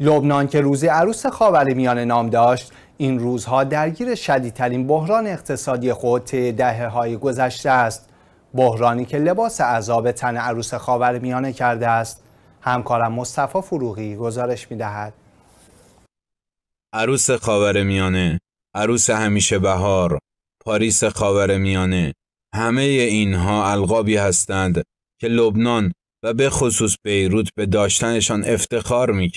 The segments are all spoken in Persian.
لبنان که روزی عروس خاورمیانه نام داشت این روزها درگیر شدیدترین بحران اقتصادی خود طی دهه گذشته است بحرانی که لباس عذاب تن عروس خاورمیانه کرده است همکارم مصطفی فروغی گزارش میدهد عروس خاورمیانه عروس همیشه بهار پاریس خاورمیانه همه اینها القابی هستند که لبنان و به خصوص بیروت به داشتنشان افتخار می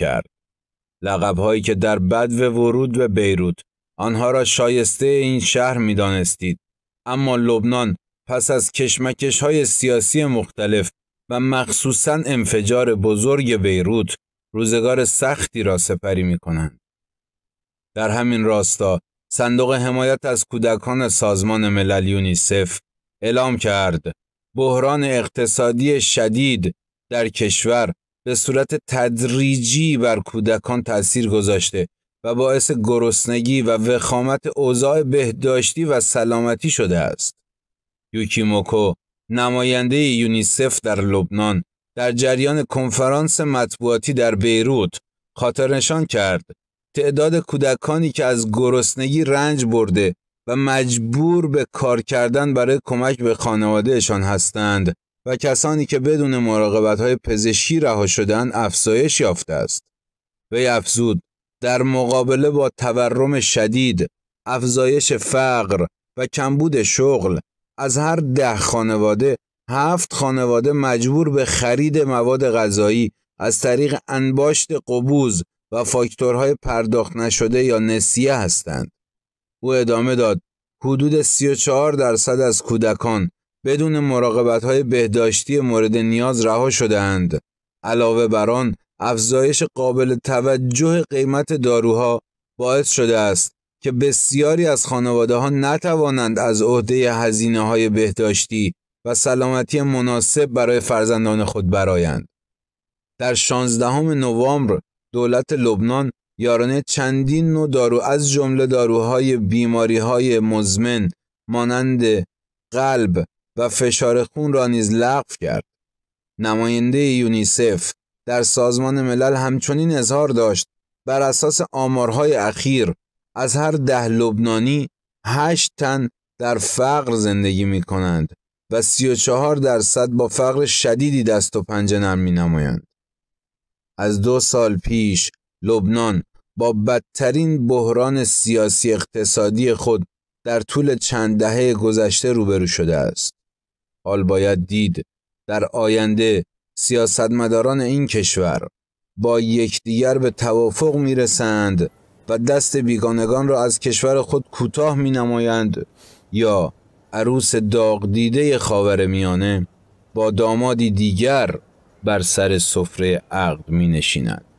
لقبهایی هایی که در بد و ورود به بیروت آنها را شایسته این شهر می دانستید. اما لبنان پس از کشمکش های سیاسی مختلف و مخصوصا انفجار بزرگ بیروت روزگار سختی را سپری می کنند. در همین راستا صندوق حمایت از کودکان سازمان ملل یونیسف اعلام کرد بحران اقتصادی شدید در کشور به صورت تدریجی بر کودکان تاثیر گذاشته و باعث گرسنگی و وخامت اوضاع بهداشتی و سلامتی شده است. موکو، نماینده یونیسف در لبنان در جریان کنفرانس مطبوعاتی در بیروت خاطرنشان کرد تعداد کودکانی که از گرسنگی رنج برده و مجبور به کار کردن برای کمک به خانوادهشان هستند و کسانی که بدون مراقبت های پزشکی رها شدن افزایش یافته است. وی افزود در مقابله با تورم شدید، افزایش فقر و کمبود شغل از هر ده خانواده هفت خانواده مجبور به خرید مواد غذایی از طریق انباشت قبوز و فاکتورهای پرداخت نشده یا نسیه هستند. او ادامه داد حدود 34 درصد از کودکان بدون مراقبت های بهداشتی مورد نیاز رها شدهاند. علاوه بر آن افزایش قابل توجه قیمت داروها باعث شده است که بسیاری از خانواده ها نتوانند از عهده هزینه های بهداشتی و سلامتی مناسب برای فرزندان خود برایند. در 16 نوامبر دولت لبنان یارانه چندین نوع دارو از جمله داروهای بیماری های مزمن مانند قلب، و فشار خون را نیز لغو کرد. نماینده یونیسف در سازمان ملل همچنین اظهار داشت بر اساس آمارهای اخیر از هر ده لبنانی هشت تن در فقر زندگی می کنند و 34 درصد با فقر شدیدی دست و پنجه نرم می نمایند. از دو سال پیش لبنان با بدترین بحران سیاسی اقتصادی خود در طول چند دهه گذشته روبرو شده است. حال باید دید در آینده سیاستمداران این کشور با یکدیگر به توافق میرسند و دست بیگانگان را از کشور خود کوتاه می نمایند یا عروس داغ دیده خاور میانه با دامادی دیگر بر سر سفره عقد می نشیند.